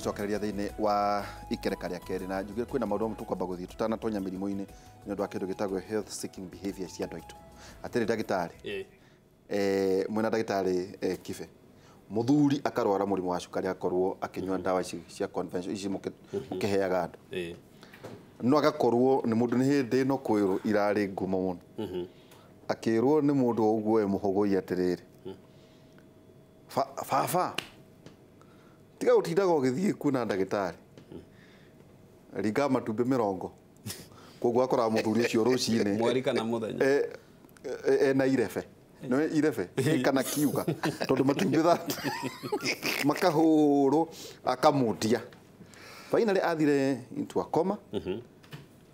tũgĩcokereria thĩinĩ wa ikereka rĩa keri na njugire kwina maũndũ mamwe tũkwamba tutana tonya mĩrimũ-inĩ ni ũndũ wa kĩndũ gĩtagwo health seeking behavior cia andũ aitũ atĩrĩ ndagĩtarĩ mwĩna ndagĩtarĩ kibe muthuri akarwara mũrimũ wa cukari akorwo akĩnyua ndawa ici cia convention ici mũkĩheaga andũ no agakorwo ni mũndũ ni hĩndĩ no kwĩrwo irari ngumo mũno mm-hmm. akĩrwo nĩ mũndũ ũguo we mũhũgũi atĩrĩrĩ mm-hmm. baba tiga gå tindaga å gä thiä ndagä tarä ringa matumbä mä rongo koguo akoraga må thuri å cio rå cinäena e, e, irebe irebe e kana kiuga tondå matumbä tha makahå rwo akamå fainarä athire into mhm.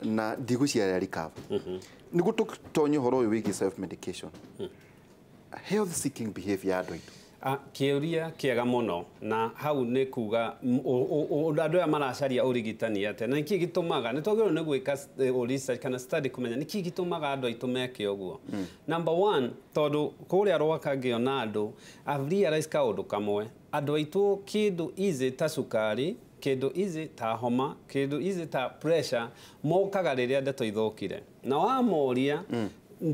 na ndigå ciarä arikava nä guo tå tonya å horo å yå wä giä ya andå aitå Ah, kĩũria kiega mũno na hau nä kuga andå aya maracaria ũrigitani ate na nĩkĩ gĩtũmaga nĩ twagĩrĩirwo nĩ gwĩka eh, research kana study kũmenya nĩkĩ maga andå aitå meke ũguo hmm. number one tondũ kũrĩa rwaka ngĩona andũ avriarais ndå kamwe andå aitwo kä ndå ta cukari kä ndå ta homa kä ndå ta pressure mokaga rĩrĩa ndeto ithũkire na wamoria mm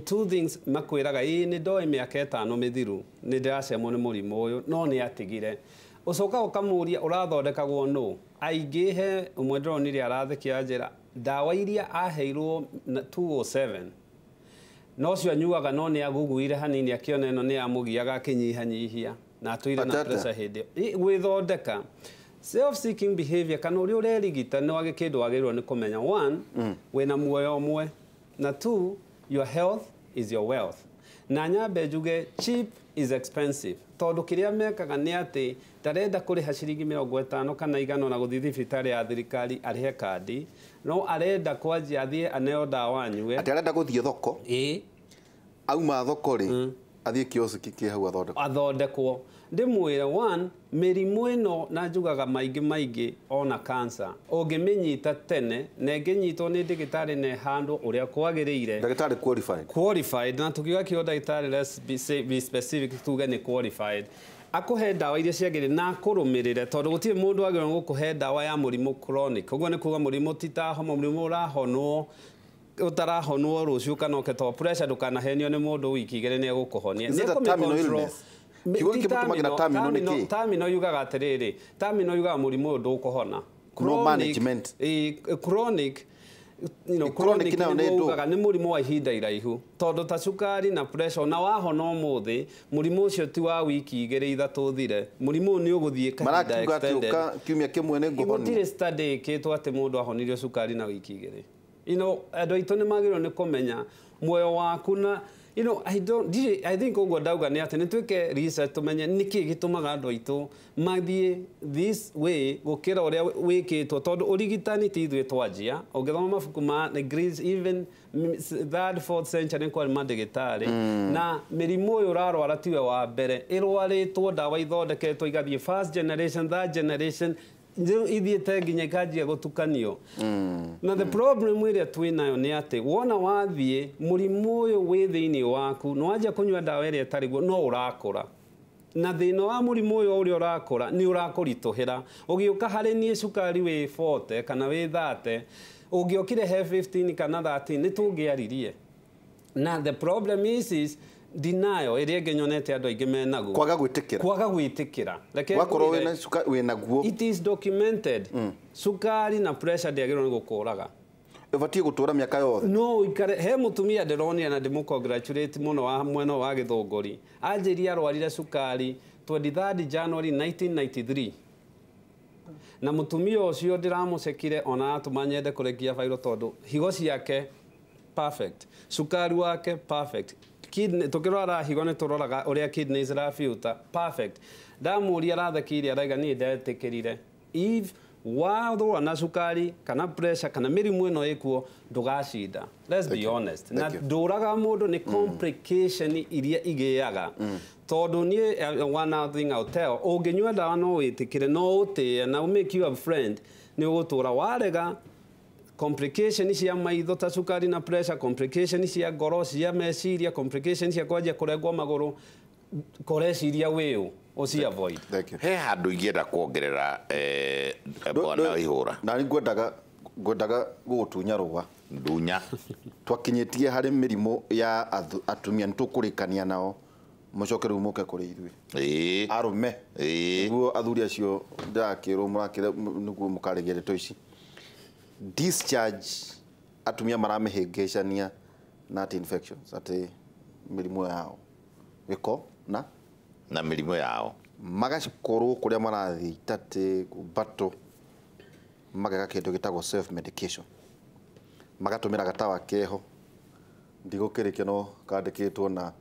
two things makwiraga ii ni ndoe miaka etano mithiru ni ndiracemwo ni murimu uyu no ni atigire ucoka ukamuria urathondekagwo no aingihe he umwe ndironire arathekia njira dawa iria aheirwo 207 no cio anyuaga no ni aguguire hanini akiona no nä amugiaga akinyihanyihia na atwire na pressure hä ndä thondeka self-seeking behavior kana å rä a å rerigita nä ni kumenya one mm. wagä rwo na muoyo å na two your health is your wealth na nyambe njuge cheap is expensive tondå kä rä a mekaga nä atä ndarenda kå rä ha ciringi mä rongo ĩtano kana igana na gå thiä thibitarä ya thirikari arä he kandi no arenda kwanjia athiä aneo ndawa anyue atä arenda gå thiä thoko ä auma thoko rä athiä kä kioski kä hau athondekwo athondekwo ndimwire one mirimu ino na njugaga maingi maingi ona kansa ungimenyita tene na inginyitwo ni ndagitari ne handu uria kwagiriire ndagitari qualified qualified na tukiuga kio ndagitari let's be, say, be specific tuge ni qualified akuhe ndawa iria ciagĩrĩire na akũrũmĩrĩre tondå gũtirĩ mũndũ agĩrĩirwo gũkũhe ndawa ya mũrimũ chronic ũguo nĩ kuga mũrimũ ti ta homa mũrimũ ũrahonwo ũtarahonwo rũciũ kana ũke to pressure ndũkanahenio nĩ mũndũ wiki igĩrĩ nĩ egũkũhonia nĩ kiugo kĩ mũtũmaga na terminal tamino yugaga atĩrĩrĩ terminal yugaga mũrimũ ndũkũhona no management chronic chronic nayo nä må rimå wa ihinda iraihu tondå ta cukari na pressure na wahona må thä må rimå å cio ti wa wiki igä rä ithatå thire må rimå å yå nä å gå thiä kahinda kä mwe nä kä two atä må ndå ahonirio cukari na wiki igä rä andå aitå nä magä rwo nä kå menya muoyo waku na you know i don't diri i think uguo dauga nä atä nä twä research tumenye nä kä gä tå maga andå aitå mathiä this way gå kä ra å rä a wä kä two tondå å rigitani ti ithuä twanjia å ngä thoma mabuku ma even third fourth century nä kwarä mandä gä mm. na mä rimå å yå å rarwara tiwe wa mbere ä rwarä two ndawa ithondeketwo igathiä first generation third generation ithiite nginya ikanjia gutukanio mm. mm. na the problem iria twi nayo ni ati wona wathie murimu uyu wi thiini waku ni wanjia kunyua ndawa iria itariguo no urakura na thina wa murimu uyu uria urakura ni urakurituhira ugiuka hari nie cukari wi 40 kana wi 30 ungiokire he 15 kana 30 ni tungiaririe na the problem is, is ndinayo ä rä nyonete andå aingä menaguokwaga kwaga gwä kwaga tä kä ra cukari na ndäagä rwo nä gå kå raga batiä gå tå yothe no ikare he må tumia ndäronia na ndä må no wa mwena wa gä thå ngåri anjä ria arwarire cukari 23 january 1993 na må tumia å cio ndä ramå cekire ona atå manyende kå rekia bairo tondå higo ciake perfect cukari wake perfect tukirora higo nä tå roraga å rä a irabiuta ndamå ria rathaki iria araiga nä ndetä kä rire wathå na cukari kana pressure kana mä rimå ä no ä kuo ndågacinda na ndå raga må ndå nä complication mm. iria igä aga mm. tondå niä å ngä nyua ndawa no wä tä kä re no å tä na make you a friend nä å gå tå ra warega complication cia maitho ta cukari na pressure complication cia ngoro cia meciria complication cia kwajia kũrengwo magũrũ koreciria wiu uci avoid he handu ingienda kuongerera bwana eh, eh, ihura na ngwendaga ngwendaga gugutunya rũa ndunya twakinyĩtie harĩ mĩrimũ ya atumia nĩ tũkũrĩkania nao mucoke rä muke kå rä ithuä arume guo athuri acio ndirakä rwo nä guo må karä gia ndeto ici discharge atumia maramihingicania na atĩ infections atĩ mĩrimũ yao gĩko na na mĩrimũ yao magakorwo kũrĩa marathiĩ itatĩ mbatũ mageka kĩndũ gĩtagwo self medication magatũmĩra gatawa keho ndigũkĩrĩkia no kandĩkĩtwo na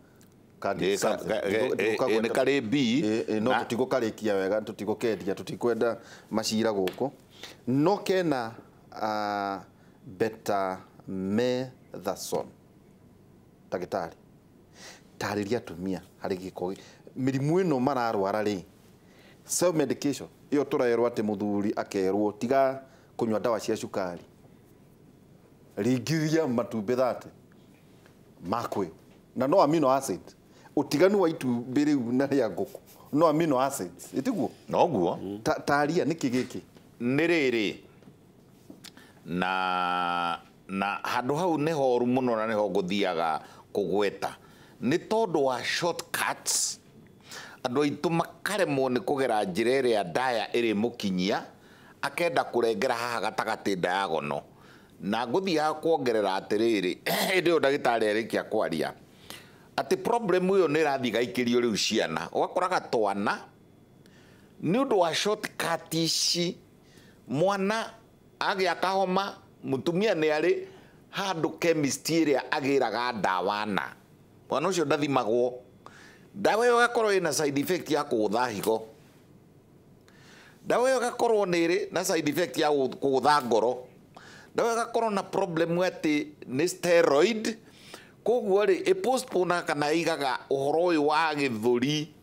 nä karä b no tå tigå karä kia wega tå tigå kendia tå tikwenda macira gå kå no kena uh, beta methason ndagĩtarĩ tarĩria atumia harĩ gĩko mĩrimũ ĩno mararwara ri self medication ĩyo tũrerwo atĩ muthuri akerwo tiga kunywa dawa cia cukari ringithia matumbĩ thate makwe na no amino acid utiganu wa itumbĩ rĩu na rĩa ngũkũ no amino acids ĩtiguo noguo taria nĩkĩ gĩkĩ nĩ rĩrĩ na na handå hau nä horu må no na nä ho ngå thiaga kå gweta nä tondå wa shortcuts andå aitå makaremwo nä kå gera njä ra ä rä a ndaya ä rä må kinyia akenda kå rengera haha gatagatä ndayagono na ngå thiaga kuongerera atä rä rä hä ndä ä yo ndagä tarä arä kia kwaria atä problem ä yo nä rio rä u ciana ũgakoraga twana å ndå wa ici mwana akahoma må mutumia nä arä handå kemisti ä rä a agä raga ndawa na mwana å cio ndathimagwo ndawa ä yo gakorwo ä na side effect ya kå gå higo ndawa ä yo gakorwo nä rä na side effect ya kå gå ngoro ndawa ä yo gakorwo na problem atä nä steroid koguo rä ä kana igaga å horo å yå wa gä thå ri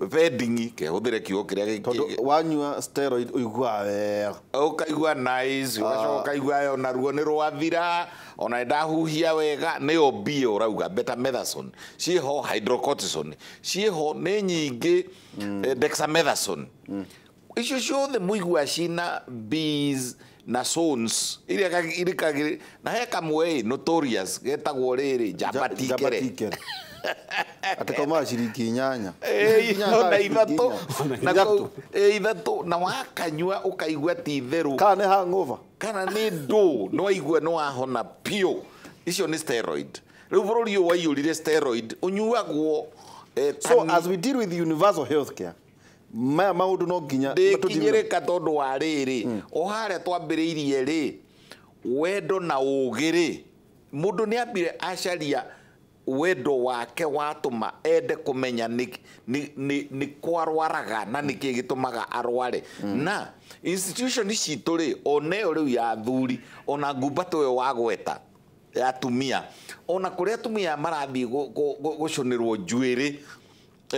vending ke huthire kiugo kiria tondu wanyua steroid uigua wega ukaigua nice ugacoka ukaigua ah. ona ruo ni rwathira ona ndahuhia wega nä yo mbia å rauga betamethasoni ciäho hydrocortison ciäho nä nyingä mm. eh, dexamethasoni mm. icio ciothe må igua cina bees na sons iria irikagä na heka kamwe notorious getagwo rä rä njabatikere atikomaga ciringi inyanya ona ithatå ithatå na wakanyua å kaigua ti theru kana nä hangover kana nä ndå no waigue nä wahona pio icio nä steroid rä u bå rå ri å waiyå steroid å nyuagwo eh, so as we deal with universal healthcare maya maå ndå no nginya ndäkinyä rä ka tondå wa rä rä mm. o harä a twambä rä irie rä wendo na å gä rä må ndå nä ambire acaria wendo wake watuma ende kumenya ni, ni, ni, ni kwarwaraga na nä kä gä tå maga arware na institution citå rä ona ä yo rä u ya thuri ona ngumbatå ä yo wagweta yatumia ona kå rä atumia marathiä gå cå nä rwo njuä rä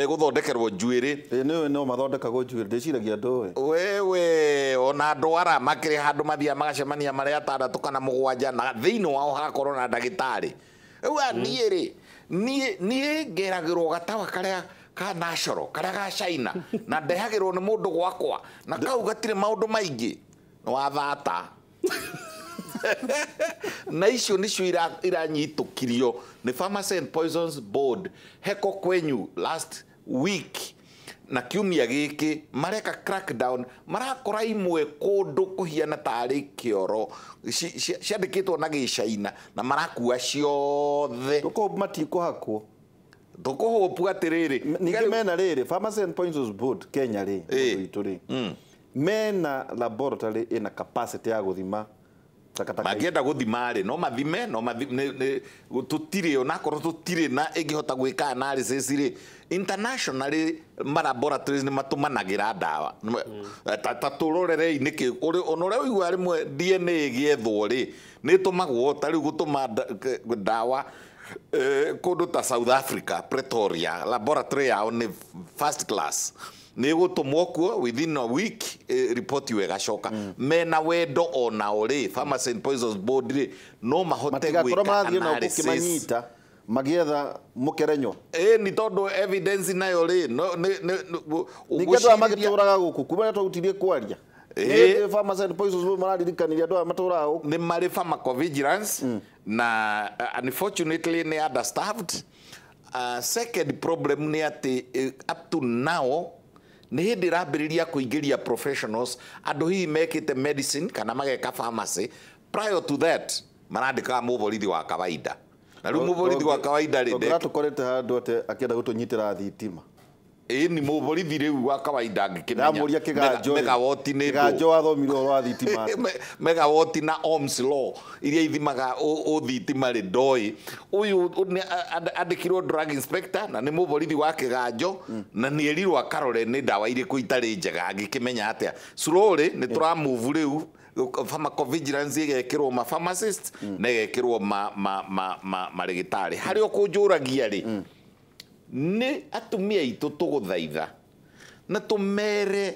guthondekerwo njuĩrĩ nĩũĩ no mathondekagwo njuĩrĩ ndĩciragia we wewe ona andũ ara rä handå mathiaga magacemania a atandatũ kana gwanja na inä wao hagakorwo na ndagĩtarĩ rĩu aniĩ rĩ mm niä ngeragä rwo gatawa karä ka nacoro karä ga caina na ndehagä rwo nä må ndå gwakwa na kau gatirä maå ndå maingä nä wathata na icio cio iranyitå kirio nä heko kwenyu last week na kiumia giki mareka crackdown marakora imwe kundu kuhiana tari kioro ciandikitwo na gicaina na marakua ciothe tuko matikuhakwo tukuhopu atiriri ningi mena riri pharmacy and points board kenya ri ituri mm. mena laboratory ina capacity ya guthima takataka guthima rĩ no mathime no tũtirĩ onakorwo tutire na ingihota gwika analysis ri internationally malaboratories nĩ matũmanagĩra ndawa hmm. ta tũrorerei nĩkĩ ona ũrĩa ũigua mwe DNA ĩgĩethwo ri ni tumagwo ta rĩu gũtũma ndawa kũndũ ta South Africa Pretoria laboratory yao nĩ first class nä gå tå mwo kuo within a week report mm. mena wendo onao rä rä no mahote gwä ka magietha mukerenyo eh ni tondu evidence nayo ri no ni ni gå kå magituraga guku kuma ni twagutirie kwaria eh farmers mararirikanirie andu a maturaga guku ni mari pharmacovigilance mm. na uh, unfortunately ni understaffed uh, second problem ni ati uh, up to now nä hä ndä rambä rä ria kå ingä ria andå hihi mekä te medicine kana mageka pharmacy prior to that marandikaga må borithi wa kawaida na rä u må borithi wa kawaida rä ndä tå korete handå atä akä enda gå tå nyitä ra thitima ni må borithi rä u gwa kawaida ngä kä menyamoria kä ganjå athomire å rwa thitima megawoti na oms law iria ithimaga å thitima rä ndoä å yå andä kirwo drug inspector na nä må borithi wa kä ganjo na nä erirwo akarore nä ndawa irä kå itarä njega angä kä menya atä a slowly nä tå ramuvu rä u pharmacovigilance ĩgekĩrwo ma pharmacist mm. na ĩgekĩrwo ma ma ma ma marĩgĩtarĩ harĩa ũkũnjũragia rĩ mm nä atumia itå tå gå thaitha na tå mere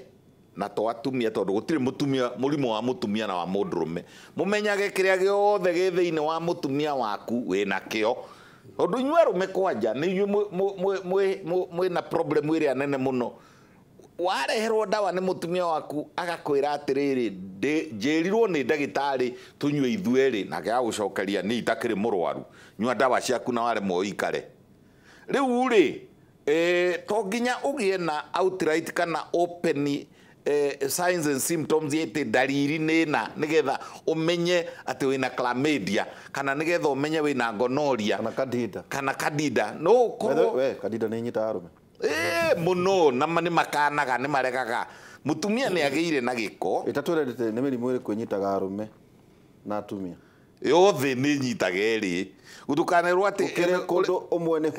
na to atumia tondå gå tirä må tumia må rimå wa må tumia na wa må ndå rå me må menyage kä rä a gä othe gä thä inä wa må tumia waku wä na kä o tondå inyu arå me kwanja nä inyuä mwä na problem ä rä a nene må no wareherwo ndawa nä mutumia waku rä atiriri rirwo nä ndagitari tunywe ithuerä na gä gagå cokeria nä itakä rä må rwaru nyua ndawa ciaku na waremwo ikare riu ri eh, to nginya ugie na outright kana open eh, signs and symptoms yete dariri nä na nä getha å menye atä wä kana nä getha å menye wä na gonoria kana kadida kana kadida no korwo kadida ni nyitaga arå me må no nama makanaga nä maregaga må tumia nä agä ire na gä ko ä tatwä nä mä rimå ä rä kwä nyitaga arå me na atumia yothe nä nyitagerä gå tå kanerwo atä kå mwe nä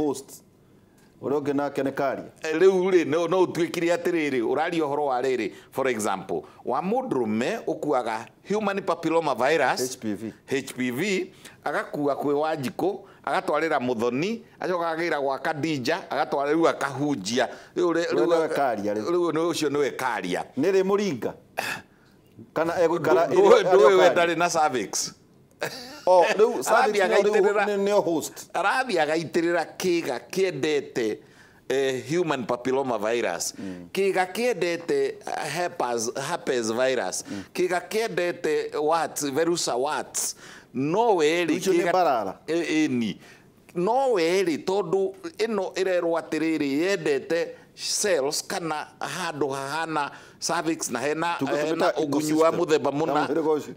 å rä å ngä nake nä karia eh, rä u rä no å tuä kire atä rä rä å raria å horo wa rä rä for example wa må ndå rå me å kuaga human papilloma virus hpv, HPV agakua kwä wa njikå agatwarä ra må thoni acoka agä ra gwaka ndinja agatwara rä u akahunjia rä u å cio nä we karia nä rä må ringa kana egå ikara ndå ä we ndarä na cervix o rä u arathi agaitärä ra kä ga kä endete human papilloma virus kiga kä ga herpes virus mm. kiga kä ga kä endete wats verusa wats no werä ni no werä tondå ä no ä rerwo atä yendete cells kana handå hahana cervix na hena hena ugunyu wa muthemba muna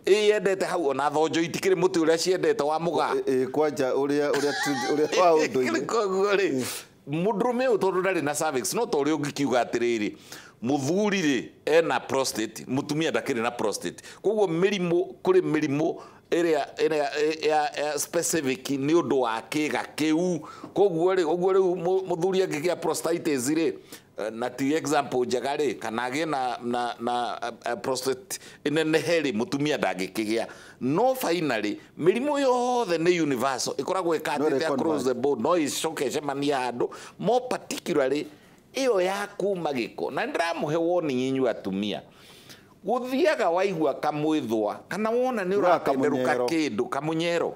yendete hau ona thonjo itikiri muti uria ciendete wa muga kwanja uria uria uria wa unduire koguo ri mundurume uyu tondu ndari na cervix no tori ungikiuga atiriri muthuri ri ena prostate mutumia rä na prostate koguo mirimu kuri mirimu ĩrĩa ĩrĩa ya specific å ndå wa kä u koguo rĩ ũguo rĩu mũthuri angĩgĩa prostatitis rĩ eh, na ti example njega rä kana agĩe na na na eh, prostate ndangä kä gä a no finally rimå yothe nĩ universal ĩkoragwo ĩkatĩte across the board no icoke icemania handũ more particularly ĩyo ya kuma gĩko na ndĩramũhe warning inyuĩ atumia guthiaga waigua kamwithwa kana wona nä å rakenderå ka kä ndå kamunyero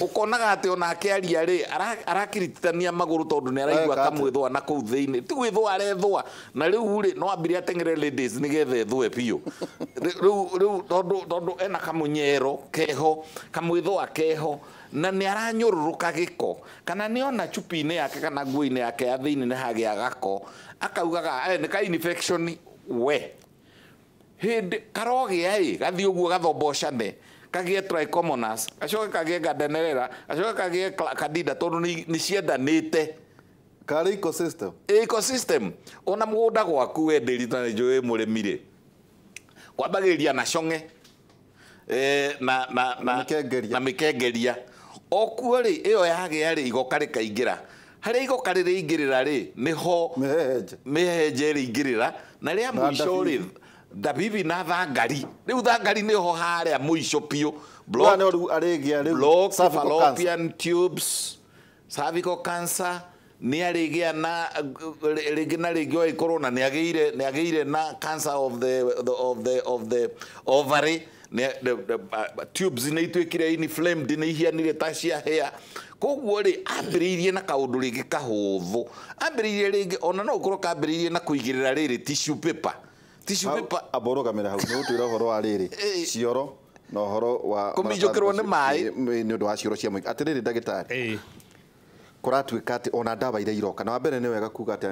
ukonaga atä onake aria rä arakiritithania magå rå tondå nä araigua kamwithwa na kå thä inä ti gwä thwa arethwa na rä u rä no ambire atengere nä getha ethwe biå rä u tondå ena kamå keho kamwithwa keho na nä aranyårå gä kana nä ona chupi-inä yake kana nguo yake ya thä inä nä hagä agako akaugaga eh, nä ka we hindi karogia ä gathiä å guo gathombocane kagie trichomonas gacoke kagie gadenerera gacoke kagie kadida tondu nä ciendanä te karä ecosystem ecosystem ona må gå nda gwaku wendäri na njå må rä mirä kwambagä rä ria na conge na mä kengeria okuo rä ä yo yagä a rä igoka rä kaingä ra harä igoka rä rä ingä rä ra rä nä ho mä henje rä ingä rä ra na rä a må ico dabibi na thangari riu thangari nä ho harä a må ico piå tubes cancer nä arä gä a na rä ngä na rä ngä oä korwo na nä agä ire na cancer of the, of the, of the ovary tubes nä ituä kire nä ihianire ta ciahea koguo rä ambä rä irie na kaå ndå rä ngä kahå thå ambä rä irie rä ngä ona no å korwo kambä rä irie na kå igä rä ra rä rä tissue paper aboroga ah, mera ra å horo wa riri eh, eh. cioro na horo wa kuminjukirwo ni wa cioro cia ona iria iroka na wambere ni wega kuga ati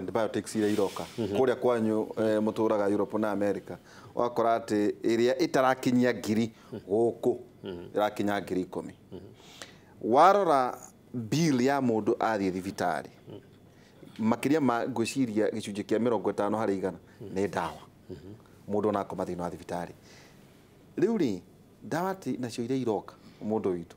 iria iroka mhm. kuria kwanyu eh, muturaga Europe na ä wakora ati iria itarakinyia ngiri guku irakinya mhm. ngiri ikumi mhm. warora bill ya mundu athie thibitarĩ makiria ma ngwiciria gicunjĩ kĩa mĩrongo igana nä ndawa mundu na koma thiini wa thibitari riu ri ndawa nacio iria iroka mundu witu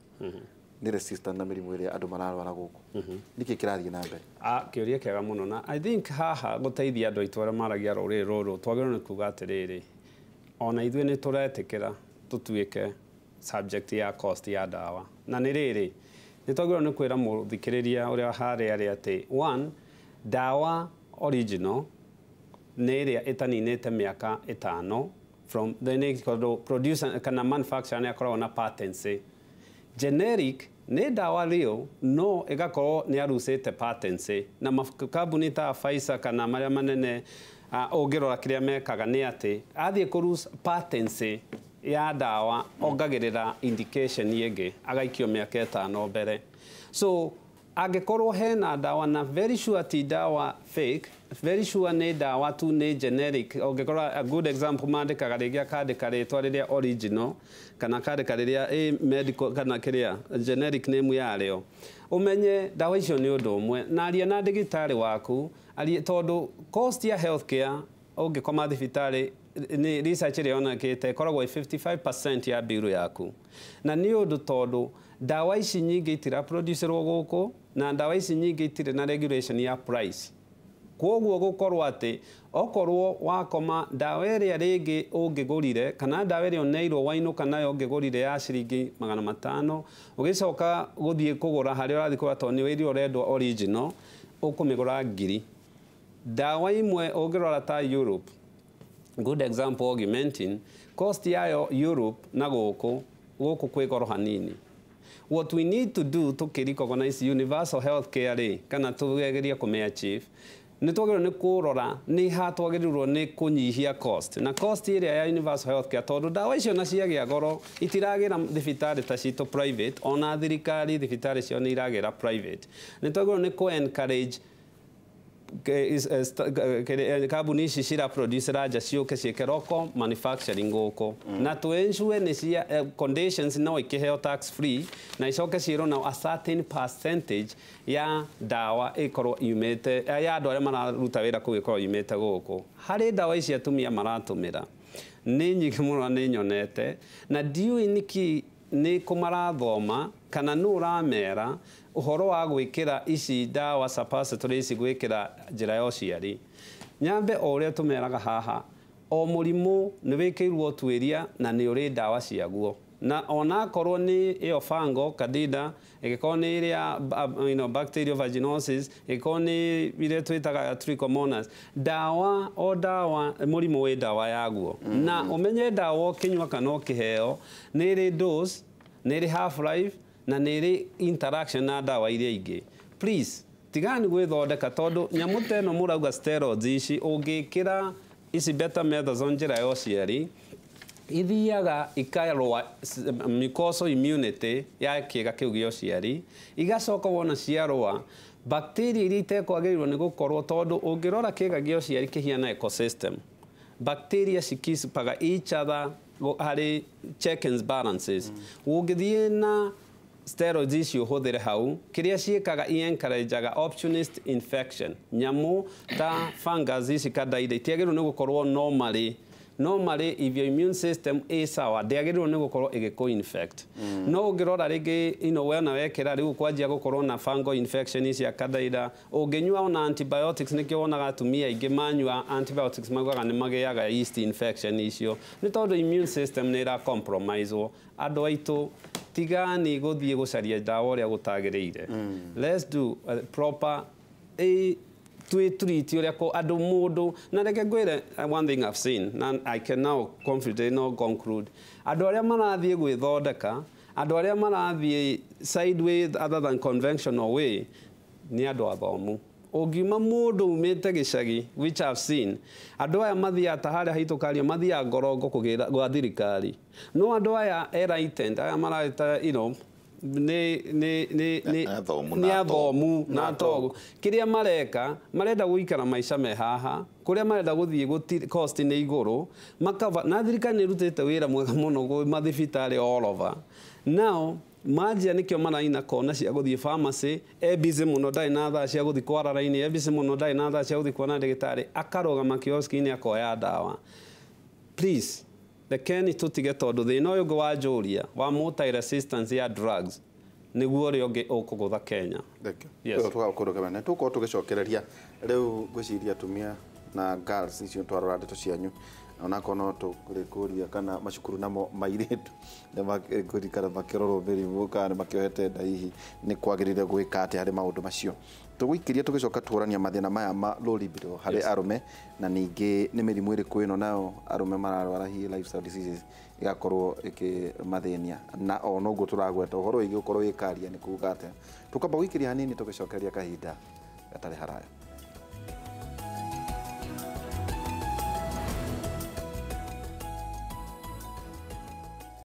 ni resistant na mä rimå ä rä a andå mararwara gå kå nä kä kä rathiä na mbere a ah, å ria kä ega må no na i think haha gå teithia andå aitå a maragia rå rä rå twagä rwo nä kuga atä rä rä ona ithuä nä tå retä kä ra tå tuä ke subject ya cost ya dawa na nä rä rä nä twagä rwo nä kwä ra må thikä rä ria å rä a harä arä atä ndawa original nä ä rä a ä taninä te mä aka ä tano kana manufacturer nä akoragwo na patency generic nä ndawa rä no ĩgakorwo nä arucä te patency na makambuni ta faisa kana marä a manene å ngä rora kä rä a mekaga nä atä athiä kå ya ndawa ongagä rä ra indication ĩngä agaikio mä aka ä mbere so angä korwo hena ndawa na very sure ti ndawa fake very sure nä ndawa tu nä generic å a good example mandäkaga rä ngä ka rä twa rä rä a original kana akandäka rä rä a medical kana kä rä a generic name yarä umenye ndawa icio nä å ndå ũmwe na aria na ndagĩtarĩ waku tondũ cost ya healthcare ũngĩkoma thibitarĩ nĩ research ĩrĩa te ĩkoragwo 55% ya biru yaku na nĩ ũndũ tondũ ndawa ici nyingĩ itiraproducerwo gũkũ na ndawa ici nyingĩ itirĩ na regulation ya price koguo gukorwo ati okorwo wakoma ndawa iria ringi ungigurire kana ndawa iria oneirwo wainuka nayo ungigurire ya ciringi magana matano ugicoka guthii kugura haria urathi kugura tondu niwe iria urendwa original ukumigura ngiri ndawa imwe ungirora ta Europe good example augmenting cost yayo Europe na guku guku kwi goro hanini what we need to do tukiri organize universal health care ri kana tugegerie kumeachieve nä twagä nä kå rora nä ha twagä nä kå nyihia cost na cost ä rä a ya universal tondå ndawa icio na ciagä a goro itiragä ra thibitarä ta citå private ona thirikari thibitarä cio nä iragä ra private nä twagä rwo nä kå encourage Eh, eh, eh, kabuni ici ciraproducera nja ciuke ciikeroko manufacturing guku mm. na tuensure ni cia conditions no ikiheo tax free na icoke ciirwo na a certain percentage ya dawa ikorwo yumite ya andu aria mararuta wira kuu ikorwo yumite guku hari dawa ici atumia maratumira ni nyingĩ mũno ni nyonete na diu iniki nä kå marathoma kana nä å ramera å horo wa gwä kä ra ici ndawa ici gwä kä ra njä ra ya å ciari nyambe o å rä a tå meraga haha o må rimå nä wä kä irwo twä ria na nä å rä ndawa ciaguo na onakorwo nä ä yo fango kadida ĩngĩkorwo nä ä rä you know, bacterial vaginosis ĩngĩkorwo nä irä twä taga trichomonas ndawa o ndawa må rimå wä ndawa yaguo mm. na åmenye ndawa å kä nyua kana å kä heo nä rä dose nä rä half life na nä rä interaction na ndawa iria ingä please tigani gwä thondeka tondå nyamå ta no må rauga ici å ngä kä ra ici betamethazon njä ra ya å ciari ithiaga ikarũa mikoso immunity ya kĩga kĩu gĩa ũciari igacoka wona ciarũa bacteria iria itekwagĩrĩirwo nĩ gũkorwo tondũ kiga kĩga gĩa ũciari kĩhiana ecosystem bacteria cikicipaga each other hari check and balances mm. ũngĩthiĩ na steroids icio hũthĩre hau kĩrĩa ciĩkaga iencourageaga opportunist infection nyamu ta fungus ici kadaire itiagĩrĩirwo nĩ gũkorwo no marĩ normally if your immune system i sawa ndiagiriirwo ni gukorwo igikuinfect mm. no ungirora ringi ino we na wekira riu kwanjia gukorwo na fungal infection icia kathaira unginyua ona antibiotics nikio wonaga atumia aingä manyua antibiotics maguaga ni magiaga yeast infection icio ni tondu immune system ni ira compromisewo andå aitå tigani gå thiä gå caria ndawa å rä mm. a gå tagä rä ire twi treat uria ko andu mundu na reke ngwire eh, one thing i've seen and i can now confidently no conclude andu aria marathie gwithondeka andu aria marathie sideways other than conventional way ni andu athomu ungiuma mundu umite gicagi which I've seen andu aya mathiaga ta haria haitukaria mathiaga ngorongo kugira gwa thirikari no andu aya enlightened eh, aya mareta eh, you know nä athomu na togo kä rä a mareka marenda gå ikara maica me haha kå rä a marenda gå thiä nä igå rå na thirikari nä rutä te wä ra mwega må no gwä mathibitarä orova nao manjia nä kä o maraina kona cia gå thiä famacä embici må no ndarä na thaa cia gå thiä kwara raini e må no ndarä na thaa cia gå thiä kuona ndagä tarä akarå gama akoya ndawa please the reke nitutige tondu thina uyu ungi wa njuria wa mutile resistance ya drugs niguo ria ungi ukugutha kenya tugakurugamena yes. tukorwo tugicokereria riu ngwiciria atumia na girls icio twarora ndeto cianyu onako no tå kana macukuru namo mairĩtu nĩmakũrikana makĩrorwo mĩrimũ kana nĩ makĩohete ndaihi gwä ka atä harä maå ndå macio tå tũgĩcoka tũrania mathĩna maya ma lowlibro harĩ arũme na ningĩ nĩ mĩrimũ ä ĩno nayo arũme mararwara hi lifestyle diseases ĩgakorwo ĩkĩmathĩnia na o noguo tũragweta ũhoro wĩgiĩ ũkorwo wĩkaria nĩ kuga atĩa ikä ria hanini tũgĩcokeria kahinda gatarĩ haraya